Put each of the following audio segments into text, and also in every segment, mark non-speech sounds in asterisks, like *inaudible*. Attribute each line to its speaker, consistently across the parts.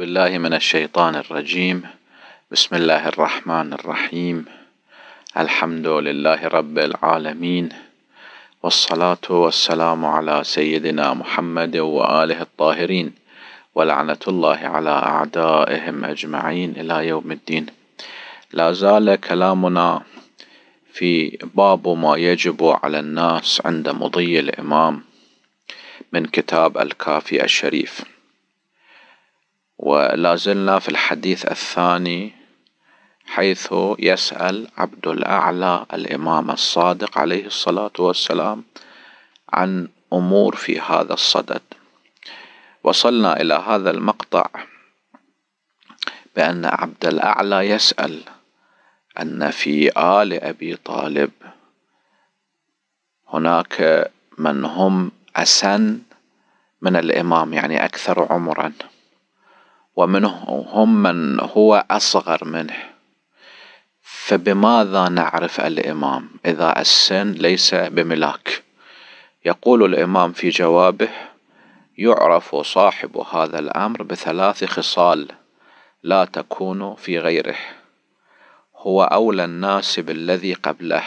Speaker 1: بالله من الشيطان الرجيم بسم الله الرحمن الرحيم الحمد لله رب العالمين والصلاة والسلام على سيدنا محمد وآله الطاهرين ولعنة الله على أعدائهم أجمعين إلى يوم الدين لا زال كلامنا في باب ما يجب على الناس عند مضي الإمام من كتاب الكافي الشريف ولا زلنا في الحديث الثاني حيث يسأل عبد الأعلى الإمام الصادق عليه الصلاة والسلام عن أمور في هذا الصدد وصلنا إلى هذا المقطع بأن عبد الأعلى يسأل أن في آل أبي طالب هناك من هم أسن من الإمام يعني أكثر عمرًا ومنهم من هو أصغر منه فبماذا نعرف الإمام إذا السن ليس بملاك يقول الإمام في جوابه يعرف صاحب هذا الأمر بثلاث خصال لا تكون في غيره هو أولى الناس بالذي قبله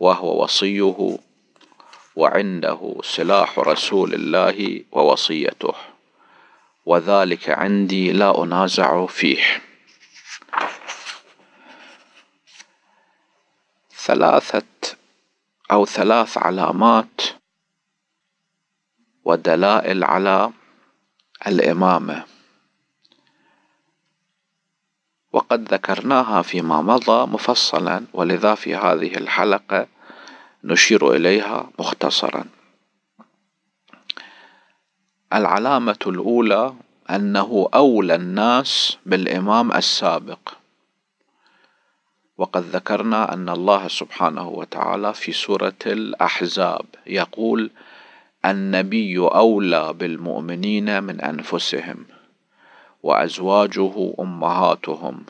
Speaker 1: وهو وصيه وعنده سلاح رسول الله ووصيته وذلك عندي لا أنازع فيه ثلاثة أو ثلاث علامات ودلائل على الإمامة وقد ذكرناها فيما مضى مفصلا ولذا في هذه الحلقة نشير إليها مختصرا العلامة الأولى أنه أولى الناس بالإمام السابق وقد ذكرنا أن الله سبحانه وتعالى في سورة الأحزاب يقول النبي أولى بالمؤمنين من أنفسهم وأزواجه أمهاتهم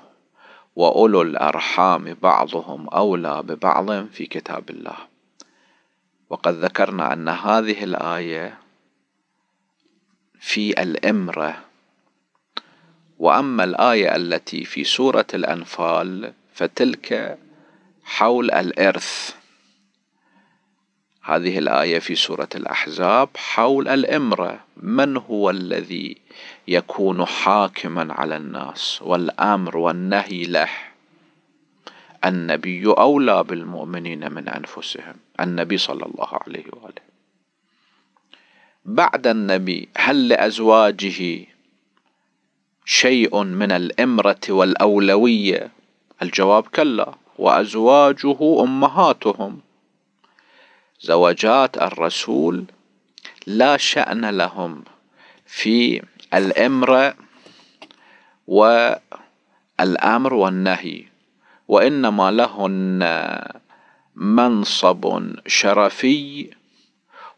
Speaker 1: وأولو الأرحام بعضهم أولى ببعض في كتاب الله وقد ذكرنا أن هذه الآية في الإمرة وأما الآية التي في سورة الأنفال فتلك حول الإرث هذه الآية في سورة الأحزاب حول الإمرة من هو الذي يكون حاكما على الناس والأمر والنهي له النبي أولى بالمؤمنين من أنفسهم النبي صلى الله عليه وآله بعد النبي هل لأزواجه شيء من الإمرة والأولوية الجواب كلا وأزواجه أمهاتهم زوجات الرسول لا شأن لهم في الإمرة والأمر والنهي وإنما لهن منصب شرفي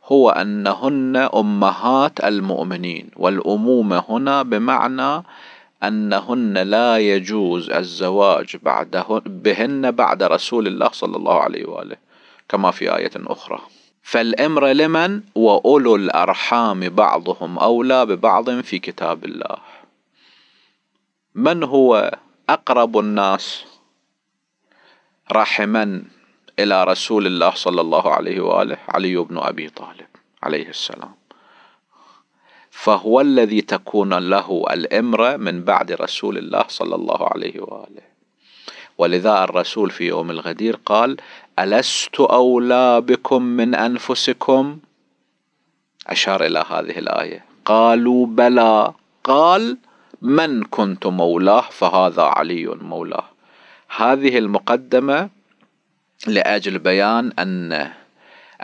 Speaker 1: هو أنهن أمهات المؤمنين والأمومة هنا بمعنى أنهن لا يجوز الزواج بعدهن بهن بعد رسول الله صلى الله عليه وآله كما في آية أخرى فالامر لمن واولو الارحام بعضهم اولى ببعض في كتاب الله من هو اقرب الناس رحما إلى رسول الله صلى الله عليه وآله علي بن أبي طالب عليه السلام فهو الذي تكون له الإمرة من بعد رسول الله صلى الله عليه وآله ولذا الرسول في يوم الغدير قال ألست أولى بكم من أنفسكم أشار إلى هذه الآية قالوا بلى قال من كنت مولاه فهذا علي مولاه هذه المقدمة لأجل بيان أن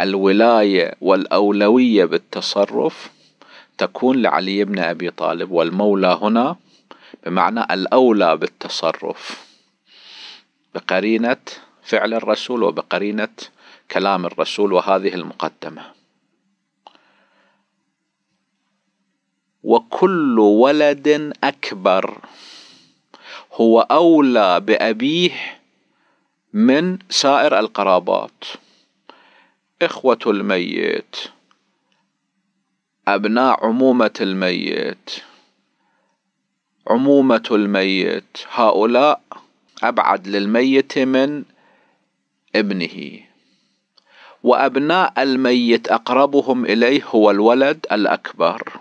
Speaker 1: الولاية والأولوية بالتصرف تكون لعلي بن أبي طالب والمولى هنا بمعنى الأولى بالتصرف بقرينة فعل الرسول وبقرينة كلام الرسول وهذه المقدمة وكل ولد أكبر هو أولى بأبيه من سائر القرابات إخوة الميت أبناء عمومة الميت عمومة الميت هؤلاء أبعد للميت من ابنه وأبناء الميت أقربهم إليه هو الولد الأكبر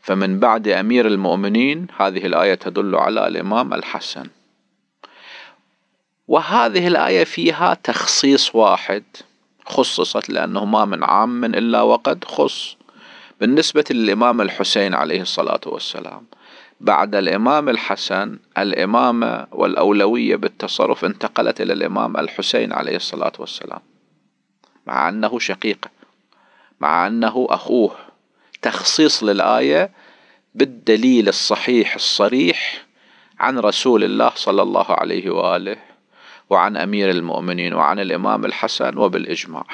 Speaker 1: فمن بعد أمير المؤمنين هذه الآية تدل على الإمام الحسن وهذه الآية فيها تخصيص واحد خصصت لأنه ما من عام إلا وقد خص بالنسبة للإمام الحسين عليه الصلاة والسلام بعد الإمام الحسن الإمامة والأولوية بالتصرف انتقلت إلى الإمام الحسين عليه الصلاة والسلام مع أنه شقيقه مع أنه أخوه تخصيص للآية بالدليل الصحيح الصريح عن رسول الله صلى الله عليه وآله وعن أمير المؤمنين وعن الإمام الحسن وبالإجماع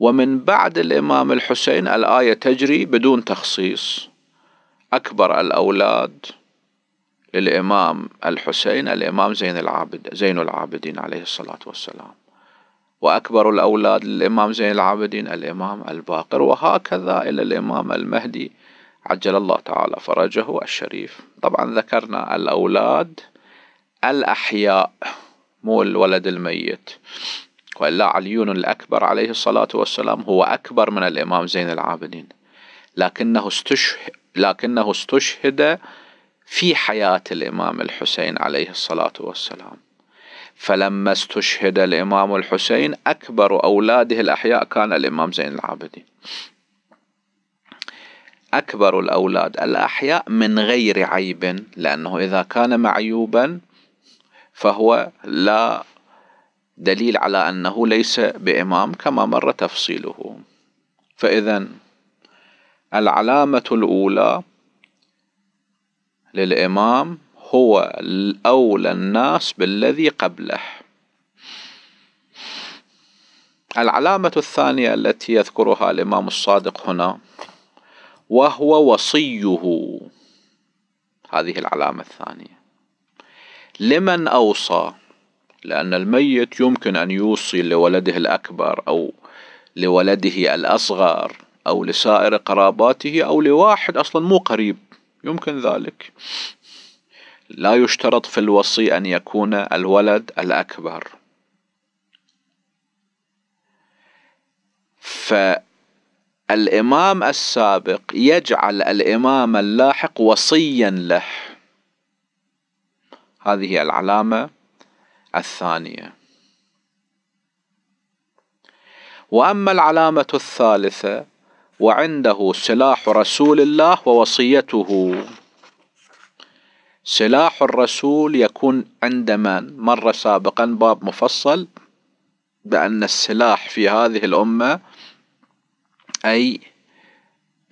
Speaker 1: ومن بعد الإمام الحسين الآية تجري بدون تخصيص أكبر الأولاد للإمام الحسين الإمام زين العابد زين العابدين عليه الصلاة والسلام وأكبر الأولاد للإمام زين العابدين الإمام الباقر وهكذا إلى الإمام المهدي عجل الله تعالى فرجه الشريف طبعا ذكرنا الأولاد الأحياء مو الولد الميت وإلا عليون الأكبر عليه الصلاة والسلام هو أكبر من الإمام زين العابدين لكنه استشهد, لكنه استشهد في حياة الإمام الحسين عليه الصلاة والسلام فلما استشهد الإمام الحسين أكبر أولاده الأحياء كان الإمام زين العابدين أكبر الأولاد الأحياء من غير عيب لأنه إذا كان معيوبا فهو لا دليل على أنه ليس بإمام كما مر تفصيله فإذا العلامة الأولى للإمام هو أولى الناس بالذي قبله العلامة الثانية التي يذكرها الإمام الصادق هنا وهو وصيه هذه العلامة الثانية لمن أوصى لأن الميت يمكن أن يوصي لولده الأكبر أو لولده الأصغر أو لسائر قراباته أو لواحد أصلا مو قريب يمكن ذلك لا يشترط في الوصي أن يكون الولد الأكبر فالإمام السابق يجعل الإمام اللاحق وصيا له هذه العلامة الثانية وأما العلامة الثالثة وعنده سلاح رسول الله ووصيته سلاح الرسول يكون عند من مر سابقا باب مفصل بأن السلاح في هذه الأمة أي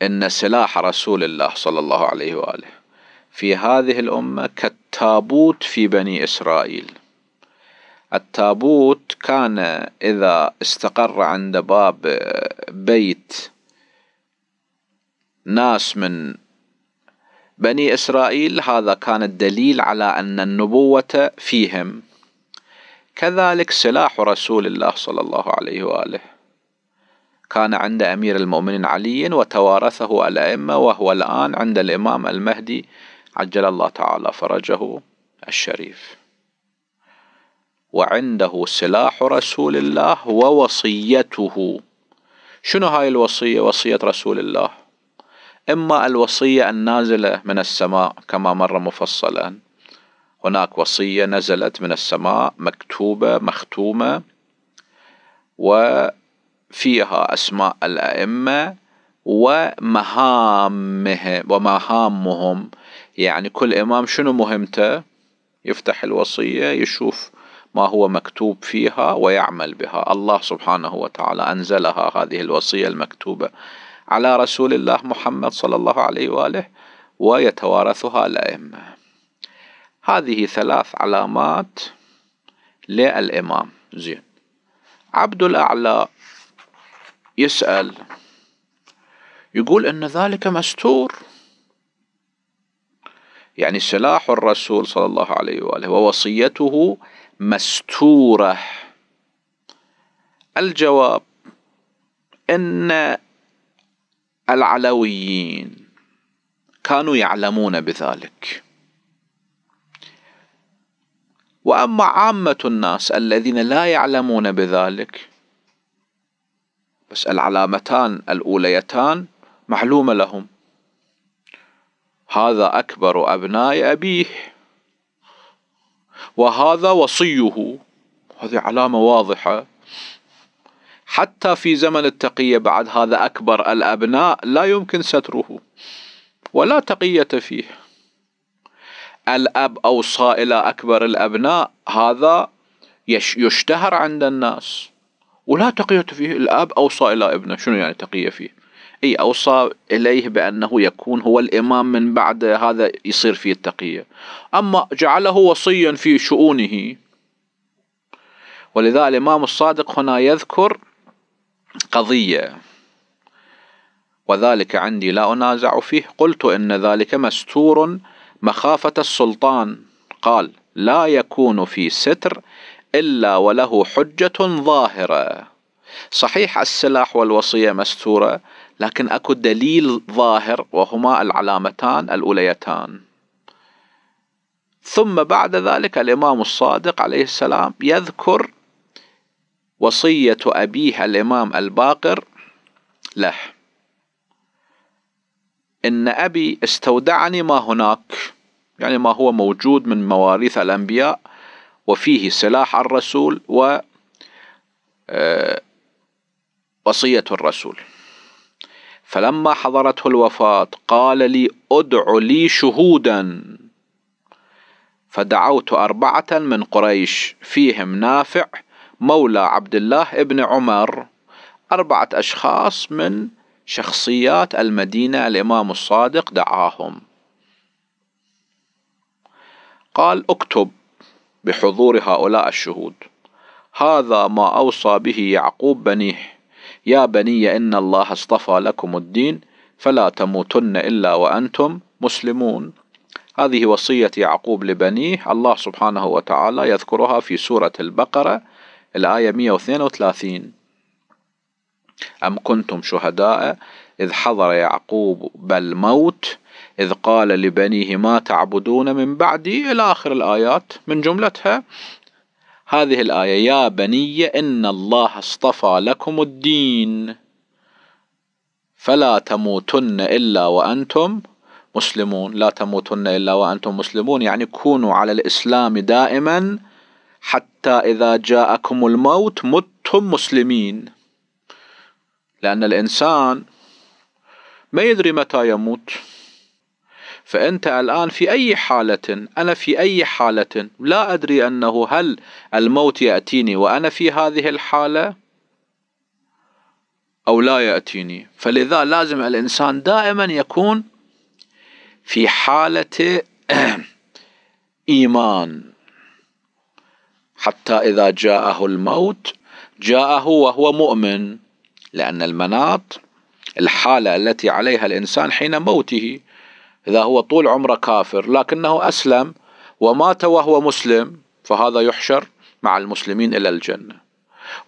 Speaker 1: أن سلاح رسول الله صلى الله عليه وآله في هذه الأمة كالتابوت في بني إسرائيل التابوت كان إذا استقر عند باب بيت ناس من بني إسرائيل هذا كان الدليل على أن النبوة فيهم كذلك سلاح رسول الله صلى الله عليه وآله كان عند أمير المؤمنين علي وتوارثه الأئمة وهو الآن عند الإمام المهدي عجل الله تعالى فرجه الشريف وعنده سلاح رسول الله ووصيته شنو هاي الوصية وصية رسول الله إما الوصية النازلة من السماء كما مر مفصلا هناك وصية نزلت من السماء مكتوبة مختومة وفيها أسماء الأئمة ومهامهم ومهامهم يعني كل إمام شنو مهمته يفتح الوصية يشوف ما هو مكتوب فيها ويعمل بها الله سبحانه وتعالى أنزلها هذه الوصية المكتوبة على رسول الله محمد صلى الله عليه وآله ويتوارثها الأئمة هذه ثلاث علامات للإمام زين عبد الأعلى يسأل يقول أن ذلك مستور يعني سلاح الرسول صلى الله عليه وآله ووصيته مستورة الجواب إن العلويين كانوا يعلمون بذلك واما عامه الناس الذين لا يعلمون بذلك بس العلامتان الاوليتان معلومه لهم هذا أكبر أبناء أبيه وهذا وصيه هذه علامة واضحة حتى في زمن التقية بعد هذا أكبر الأبناء لا يمكن ستره ولا تقية فيه الأب أوصى إلى أكبر الأبناء هذا يشتهر عند الناس ولا تقية فيه الأب أوصى إلى ابنه شنو يعني تقية فيه اي اوصى اليه بانه يكون هو الامام من بعد هذا يصير فيه التقيه اما جعله وصيا في شؤونه ولذا الامام الصادق هنا يذكر قضيه وذلك عندي لا انازع فيه قلت ان ذلك مستور مخافه السلطان قال لا يكون في ستر الا وله حجه ظاهره صحيح السلاح والوصيه مستوره لكن اكو دليل ظاهر وهما العلامتان الاوليتان ثم بعد ذلك الامام الصادق عليه السلام يذكر وصيه ابيه الامام الباقر له ان ابي استودعني ما هناك يعني ما هو موجود من مواريث الانبياء وفيه سلاح الرسول و آه، وصيه الرسول فلما حضرته الوفاة قال لي ادع لي شهودا فدعوت أربعة من قريش فيهم نافع مولى عبد الله ابن عمر أربعة أشخاص من شخصيات المدينة الإمام الصادق دعاهم قال اكتب بحضور هؤلاء الشهود هذا ما أوصى به يعقوب بنيه يا بني إن الله اصطفى لكم الدين فلا تموتن إلا وأنتم مسلمون هذه وصية يعقوب لبنيه الله سبحانه وتعالى يذكرها في سورة البقرة الآية 132 أم كنتم شهداء إذ حضر يعقوب بالموت إذ قال لبنيه ما تعبدون من بعدي إلى آخر الآيات من جملتها هذه الآية يا بني إن الله اصطفى لكم الدين فلا تموتن إلا وأنتم مسلمون لا تموتن إلا وأنتم مسلمون يعني كونوا على الإسلام دائما حتى إذا جاءكم الموت متم مسلمين لأن الإنسان ما يدري متى يموت فأنت الآن في أي حالة أنا في أي حالة لا أدري أنه هل الموت يأتيني وأنا في هذه الحالة أو لا يأتيني فلذا لازم الإنسان دائما يكون في حالة *clears throat* إيمان حتى إذا جاءه الموت جاءه وهو مؤمن لأن المناط الحالة التي عليها الإنسان حين موته إذا هو طول عمره كافر لكنه أسلم ومات وهو مسلم فهذا يحشر مع المسلمين إلى الجنة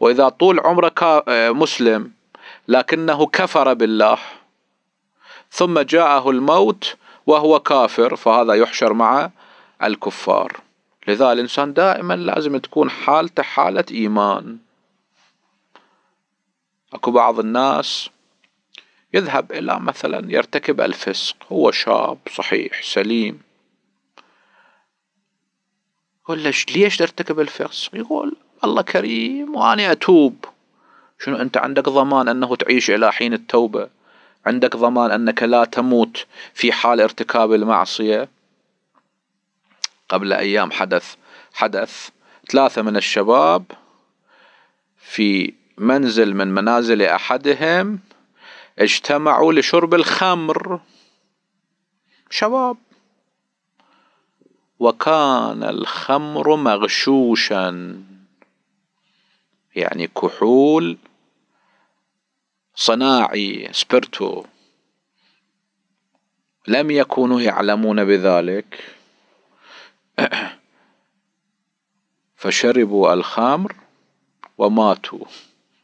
Speaker 1: وإذا طول عمره آه، مسلم لكنه كفر بالله ثم جاءه الموت وهو كافر فهذا يحشر مع الكفار لذا الإنسان دائما لازم تكون حالته حالة إيمان أكو بعض الناس يذهب إلى مثلا يرتكب الفسق هو شاب صحيح سليم يقول ليش ليش ترتكب الفسق يقول الله كريم وأنا أتوب شنو أنت عندك ضمان أنه تعيش إلى حين التوبة عندك ضمان أنك لا تموت في حال ارتكاب المعصية قبل أيام حدث حدث ثلاثة من الشباب في منزل من منازل أحدهم اجتمعوا لشرب الخمر شباب وكان الخمر مغشوشا يعني كحول صناعي سبيرتو لم يكونوا يعلمون بذلك *coughs* فشربوا الخمر وماتوا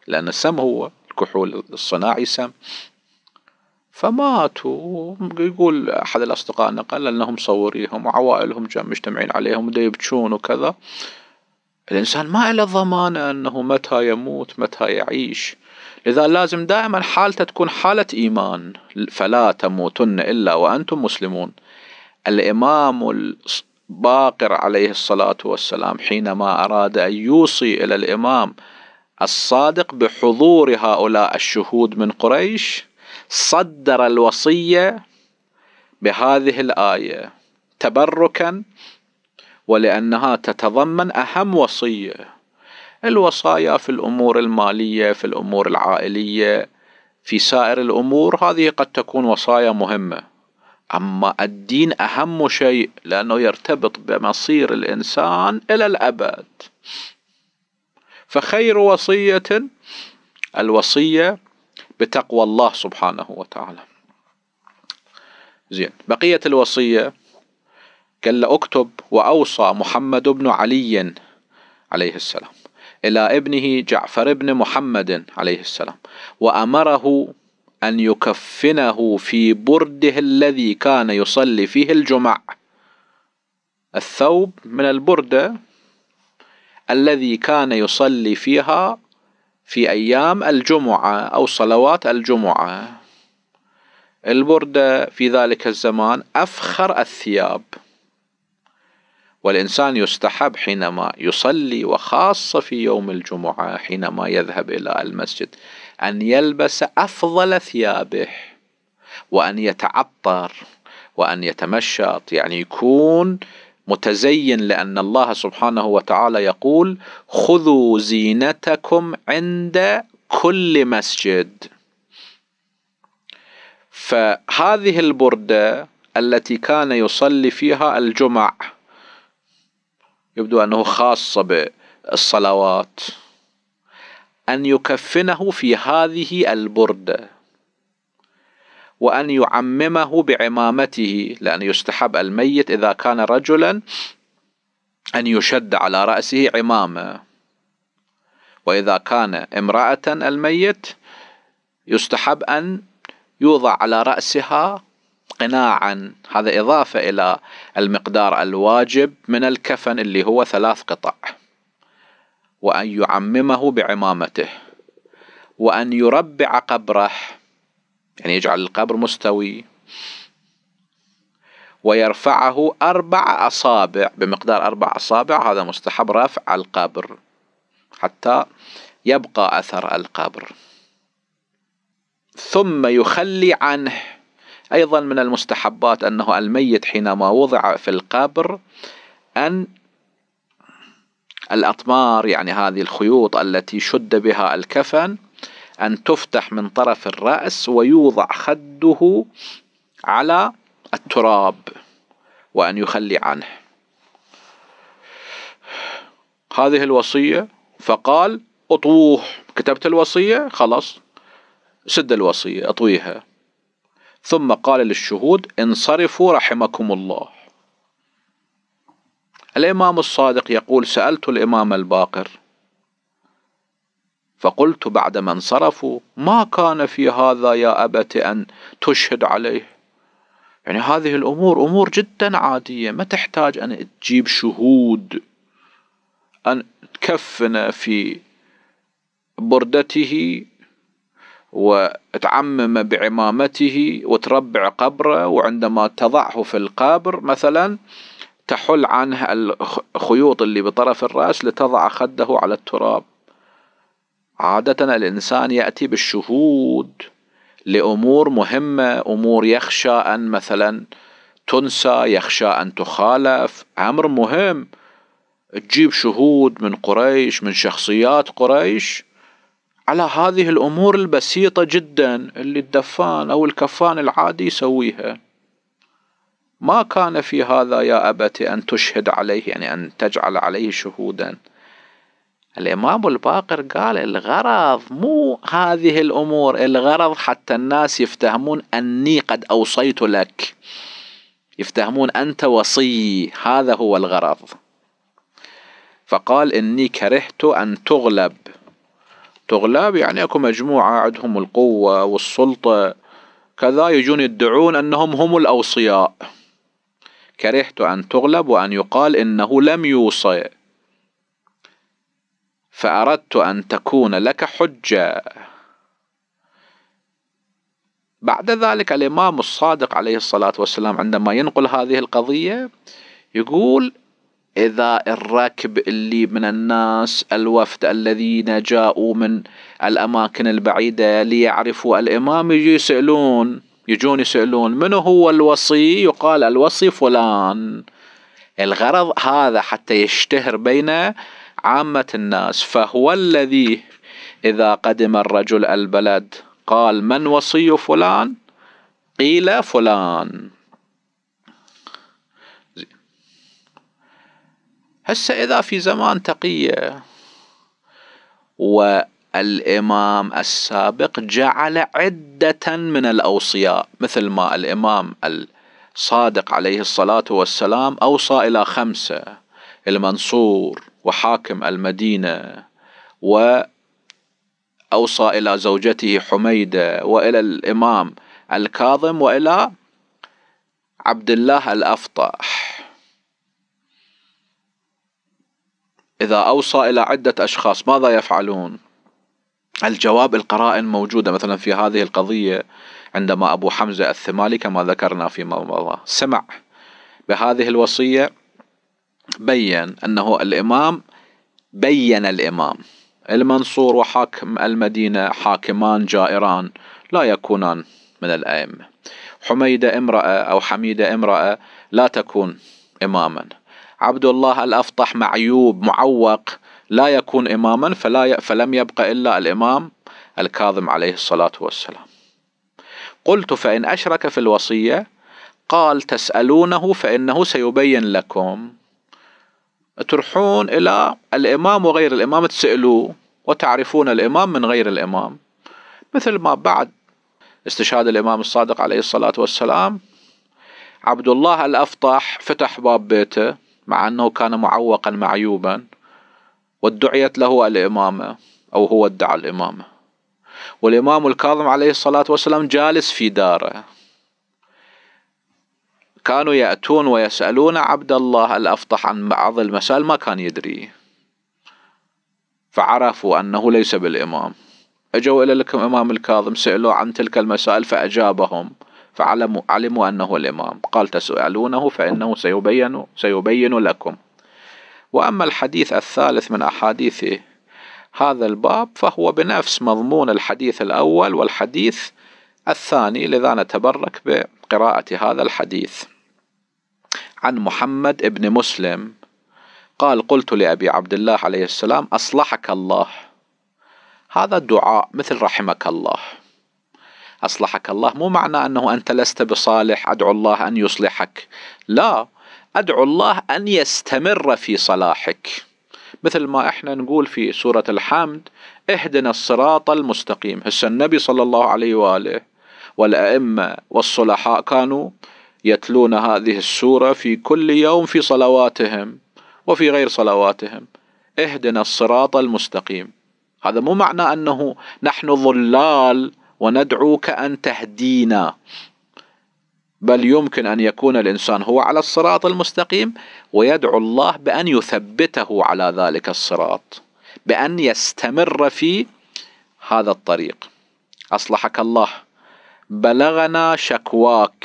Speaker 1: لأن السم هو الكحول الصناعي سم فماتوا يقول أحد الأصدقاء نقل أنهم مصوريهم وعوائلهم مجتمعين عليهم يبكون وكذا الإنسان ما له ضمانة أنه متى يموت متى يعيش لذا لازم دائما حالته تكون حالة إيمان فلا تموتن إلا وأنتم مسلمون الإمام باقر عليه الصلاة والسلام حينما أراد أن يوصي إلى الإمام الصادق بحضور هؤلاء الشهود من قريش صدر الوصيه بهذه الايه تبركا ولانها تتضمن اهم وصيه الوصايا في الامور الماليه في الامور العائليه في سائر الامور هذه قد تكون وصايا مهمه اما الدين اهم شيء لانه يرتبط بمصير الانسان الى الابد فخير وصية الوصية بتقوى الله سبحانه وتعالى زين بقية الوصية قال له اكتب وأوصى محمد بن علي عليه السلام إلى ابنه جعفر بن محمد عليه السلام وأمره أن يكفنه في برده الذي كان يصلي فيه الجمع الثوب من البردة الذي كان يصلي فيها في أيام الجمعة أو صلوات الجمعة البردة في ذلك الزمان أفخر الثياب والإنسان يستحب حينما يصلي وخاصة في يوم الجمعة حينما يذهب إلى المسجد أن يلبس أفضل ثيابه وأن يتعطر وأن يتمشط يعني يكون متزين لأن الله سبحانه وتعالى يقول خذوا زينتكم عند كل مسجد فهذه البردة التي كان يصلي فيها الجمع يبدو أنه خاصة بالصلوات أن يكفنه في هذه البردة وأن يعممه بعمامته لأن يستحب الميت إذا كان رجلا أن يشد على رأسه عمامة وإذا كان امرأة الميت يستحب أن يوضع على رأسها قناعا هذا إضافة إلى المقدار الواجب من الكفن اللي هو ثلاث قطع وأن يعممه بعمامته وأن يربع قبره يعني يجعل القبر مستوي ويرفعه أربع أصابع بمقدار أربع أصابع هذا مستحب رفع القبر حتى يبقى أثر القبر ثم يخلي عنه أيضا من المستحبات أنه الميت حينما وضع في القبر أن الأطمار يعني هذه الخيوط التي شد بها الكفن أن تفتح من طرف الرأس ويوضع خده على التراب وأن يخلي عنه هذه الوصية فقال أطوه كتبت الوصية خلاص سد الوصية اطويها ثم قال للشهود انصرفوا رحمكم الله الإمام الصادق يقول سألت الإمام الباقر فقلت بعدما انصرفوا ما كان في هذا يا أبت أن تشهد عليه يعني هذه الأمور أمور جدا عادية ما تحتاج أن تجيب شهود أن تكفن في بردته وتعمم بعمامته وتربع قبره وعندما تضعه في القبر مثلا تحل عنه الخيوط اللي بطرف الرأس لتضع خده على التراب عادة الإنسان يأتي بالشهود لأمور مهمة أمور يخشى أن مثلا تنسى يخشى أن تخالف أمر مهم تجيب شهود من قريش من شخصيات قريش على هذه الأمور البسيطة جدا اللي الدفان أو الكفان العادي يسويها ما كان في هذا يا أبتي أن تشهد عليه يعني أن تجعل عليه شهوداً الإمام الباقر قال الغرض مو هذه الأمور الغرض حتى الناس يفتهمون أني قد أوصيت لك يفتهمون أنت وصي هذا هو الغرض فقال إني كرهت أن تغلب تغلب يعني أكو مجموعة عندهم القوة والسلطة كذا يجون يدعون أنهم هم الأوصياء كرهت أن تغلب وأن يقال إنه لم يوصي فأردت أن تكون لك حجة بعد ذلك الإمام الصادق عليه الصلاة والسلام عندما ينقل هذه القضية يقول إذا الركب اللي من الناس الوفد الذين جاءوا من الأماكن البعيدة ليعرفوا الإمام يجي يسألون يجون يسألون من هو الوصي يقال الوصي فلان الغرض هذا حتى يشتهر بين عامة الناس فهو الذي إذا قدم الرجل البلد قال من وصي فلان قيل فلان هسه إذا في زمان تقية والإمام السابق جعل عدة من الأوصياء مثل ما الإمام الصادق عليه الصلاة والسلام أوصى إلى خمسة المنصور وحاكم المدينة وأوصى إلى زوجته حميدة وإلى الإمام الكاظم وإلى عبد الله الأفطح إذا أوصى إلى عدة أشخاص ماذا يفعلون؟ الجواب القرائن موجودة مثلا في هذه القضية عندما أبو حمزة الثمالي كما ذكرنا فيما مضى سمع بهذه الوصية بين أنه الإمام بين الإمام المنصور وحاكم المدينة حاكمان جائران لا يكونان من الأئمة حميدة امرأة أو حميدة امرأة لا تكون إماما عبد الله الأفطح معيوب معوق لا يكون إماما فلا ي... فلم يبقى إلا الإمام الكاظم عليه الصلاة والسلام قلت فإن أشرك في الوصية قال تسألونه فإنه سيبين لكم تروحون إلى الإمام وغير الإمام تسألوه وتعرفون الإمام من غير الإمام مثل ما بعد استشهاد الإمام الصادق عليه الصلاة والسلام عبد الله الأفطح فتح باب بيته مع أنه كان معوقا معيوبا وادعيت له الإمامة أو هو ادعى الإمامة والإمام الكاظم عليه الصلاة والسلام جالس في داره كانوا يأتون ويسألون عبد الله الأفطح عن بعض المسائل ما كان يدري فعرفوا أنه ليس بالإمام أجوا إلى لكم إمام الكاظم سألوا عن تلك المسائل فأجابهم فعلموا علموا أنه الإمام قال تسألونه فإنه سيبين, سيبين لكم وأما الحديث الثالث من أحاديث هذا الباب فهو بنفس مضمون الحديث الأول والحديث الثاني لذا نتبرك بقراءة هذا الحديث عن محمد بن مسلم قال قلت لأبي عبد الله عليه السلام أصلحك الله هذا الدعاء مثل رحمك الله أصلحك الله مو معنى أنه أنت لست بصالح أدعو الله أن يصلحك لا أدعو الله أن يستمر في صلاحك مثل ما احنا نقول في سورة الحمد اهدنا الصراط المستقيم هسه النبي صلى الله عليه وآله والأئمة والصلحاء كانوا يتلون هذه السوره في كل يوم في صلواتهم وفي غير صلواتهم اهدنا الصراط المستقيم هذا مو معنى انه نحن ظلال وندعوك ان تهدينا بل يمكن ان يكون الانسان هو على الصراط المستقيم ويدعو الله بان يثبته على ذلك الصراط بان يستمر في هذا الطريق اصلحك الله بلغنا شكواك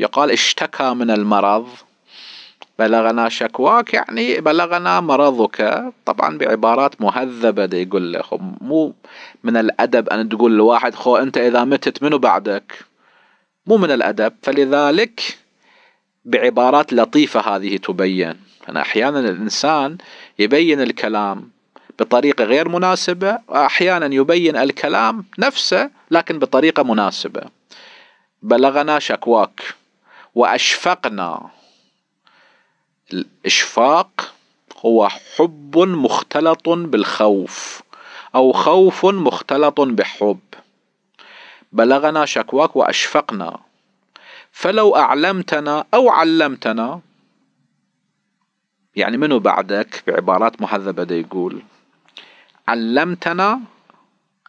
Speaker 1: يقال اشتكى من المرض بلغنا شكواك يعني بلغنا مرضك طبعا بعبارات مهذبة دي يقول له مو من الأدب أن تقول لواحد خو أنت إذا متت منو بعدك مو من الأدب فلذلك بعبارات لطيفة هذه تبين أنا أحيانا الإنسان يبين الكلام بطريقة غير مناسبة وأحيانا يبين الكلام نفسه لكن بطريقة مناسبة بلغنا شكواك وأشفقنا الإشفاق هو حب مختلط بالخوف أو خوف مختلط بحب بلغنا شكواك وأشفقنا فلو أعلمتنا أو علمتنا يعني منو بعدك بعبارات مهذبة دي يقول علمتنا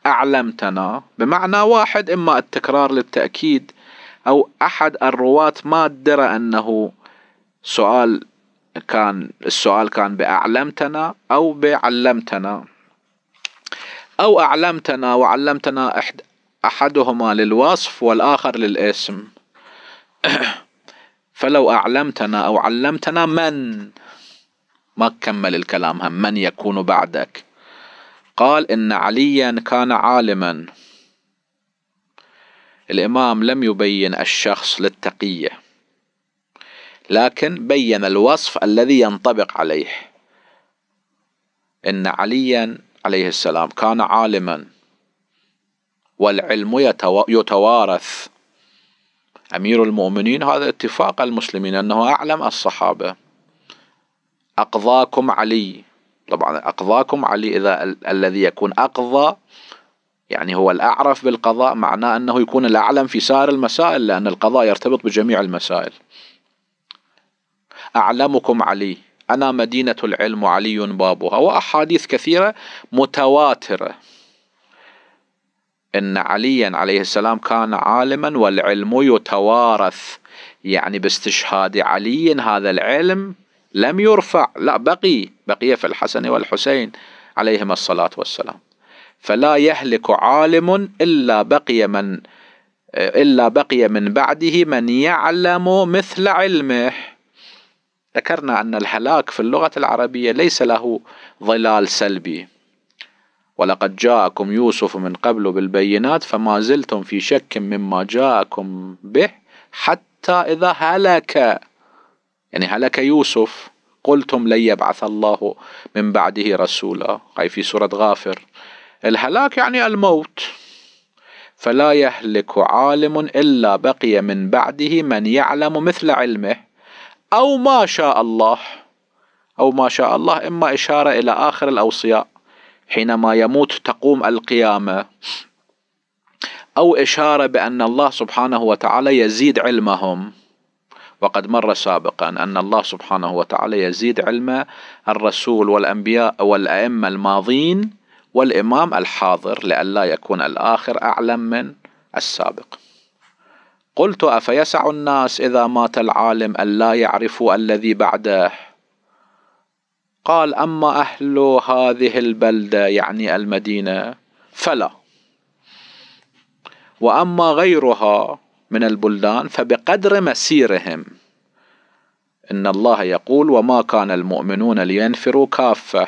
Speaker 1: أعلمتنا بمعنى واحد إما التكرار للتأكيد أو أحد الرواة ما درى أنه سؤال كان السؤال كان بأعلمتنا أو بعلمتنا أو أعلمتنا وعلمتنا إحد أحدهما للوصف والآخر للاسم *clears throat* فلو أعلمتنا أو علمتنا من ما كمل الكلام هم من يكون بعدك قال إن عليا كان عالما الإمام لم يبين الشخص للتقية لكن بين الوصف الذي ينطبق عليه إن عليا عليه السلام كان عالما والعلم يتوارث أمير المؤمنين هذا اتفاق المسلمين أنه أعلم الصحابة أقضاكم علي طبعا أقضاكم علي إذا ال الذي يكون أقضى يعني هو الأعرف بالقضاء معناه أنه يكون الأعلم في سائر المسائل لأن القضاء يرتبط بجميع المسائل أعلمكم علي أنا مدينة العلم علي بابها وأحاديث كثيرة متواترة ان عليا عليه السلام كان عالما والعلم يتوارث يعني باستشهاد علي هذا العلم لم يرفع لا بقي بقي في الحسن والحسين عليهما الصلاه والسلام فلا يهلك عالم إلا بقي من إلا بقي من بعده من يعلم مثل علمه ذكرنا أن الهلاك في اللغة العربية ليس له ظلال سلبي ولقد جاءكم يوسف من قبل بالبينات فما زلتم في شك مما جاءكم به حتى إذا هلك يعني هلك يوسف قلتم لن يبعث الله من بعده رسولا أي في سورة غافر الهلاك يعني الموت فلا يهلك عالم إلا بقي من بعده من يعلم مثل علمه أو ما شاء الله أو ما شاء الله إما إشارة إلى آخر الأوصياء حينما يموت تقوم القيامة أو إشارة بأن الله سبحانه وتعالى يزيد علمهم وقد مر سابقا أن الله سبحانه وتعالى يزيد علم الرسول والأنبياء والأئمة الماضين والإمام الحاضر لئلا يكون الآخر أعلم من السابق قلت أفيسع الناس إذا مات العالم ألا يعرفوا الذي بعده قال أما أهل هذه البلدة يعني المدينة فلا وأما غيرها من البلدان فبقدر مسيرهم إن الله يقول وما كان المؤمنون لينفروا كافة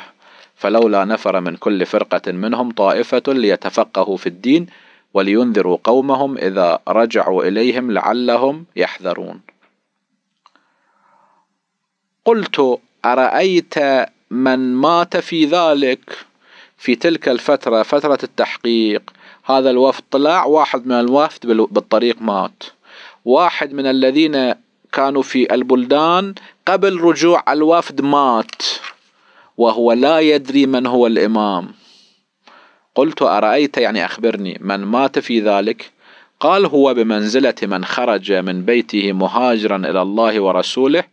Speaker 1: فلولا نفر من كل فرقة منهم طائفة ليتفقهوا في الدين ولينذروا قومهم إذا رجعوا إليهم لعلهم يحذرون. قلت أرأيت من مات في ذلك في تلك الفترة فترة التحقيق هذا الوفد طلع واحد من الوفد بالطريق مات واحد من الذين كانوا في البلدان قبل رجوع الوفد مات وهو لا يدري من هو الإمام قلت أرأيت يعني أخبرني من مات في ذلك قال هو بمنزلة من خرج من بيته مهاجرا إلى الله ورسوله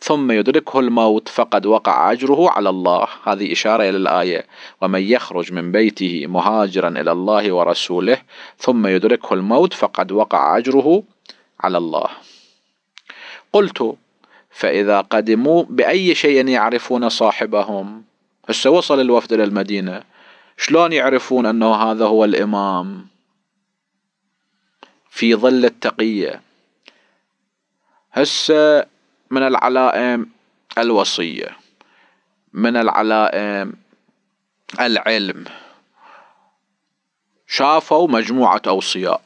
Speaker 1: ثم يدركه الموت فقد وقع أجره على الله هذه إشارة إلى الآية ومن يخرج من بيته مهاجرا إلى الله ورسوله ثم يدركه الموت فقد وقع أجره على الله قلت فإذا قدموا بأي شيء يعرفون صاحبهم هسه وصل الوفد إلى المدينة شلون يعرفون أنه هذا هو الإمام في ظل التقية هسه من العلائم الوصية من العلائم العلم شافوا مجموعة أوصياء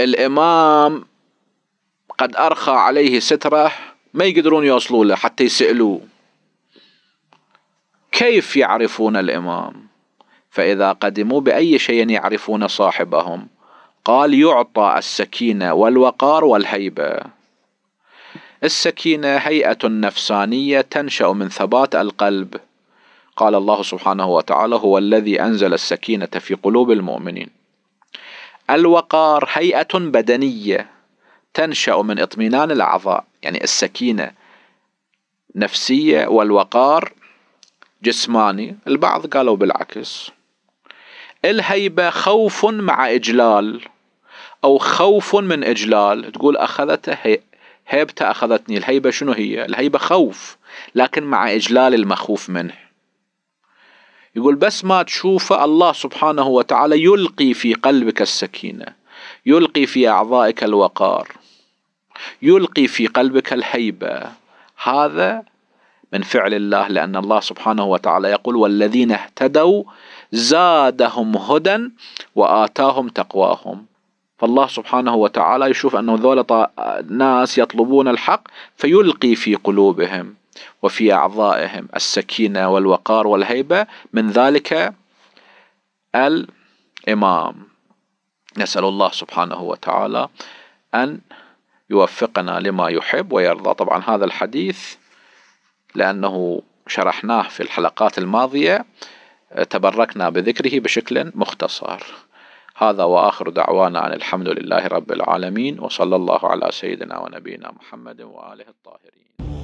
Speaker 1: الإمام قد أرخى عليه ستره ما يقدرون يوصلوا له حتى يسألوه كيف يعرفون الإمام فإذا قدموا بأي شيء يعرفون صاحبهم قال يعطى السكينة والوقار والهيبة السكينة هيئة نفسانية تنشأ من ثبات القلب قال الله سبحانه وتعالى هو الذي أنزل السكينة في قلوب المؤمنين الوقار هيئة بدنية تنشأ من اطمئنان الأعضاء يعني السكينة نفسية والوقار جسماني البعض قالوا بالعكس الهيبة خوف مع إجلال أو خوف من إجلال تقول أخذته هي... هيبته أخذتني الهيبة شنو هي الهيبة خوف لكن مع إجلال المخوف منه يقول بس ما تشوفه الله سبحانه وتعالى يلقي في قلبك السكينة يلقي في أعضائك الوقار يلقي في قلبك الهيبه هذا من فعل الله لان الله سبحانه وتعالى يقول والذين اهتدوا زادهم هدى واتاهم تقواهم فالله سبحانه وتعالى يشوف أن ذولا ناس يطلبون الحق فيلقي في قلوبهم وفي أعضائهم السكينة والوقار والهيبة من ذلك الإمام نسأل الله سبحانه وتعالى أن يوفقنا لما يحب ويرضى طبعا هذا الحديث لأنه شرحناه في الحلقات الماضية تبركنا بذكره بشكل مختصر هذا وآخر دعوانا عن الحمد لله رب العالمين وصلى الله على سيدنا ونبينا محمد وآله الطاهرين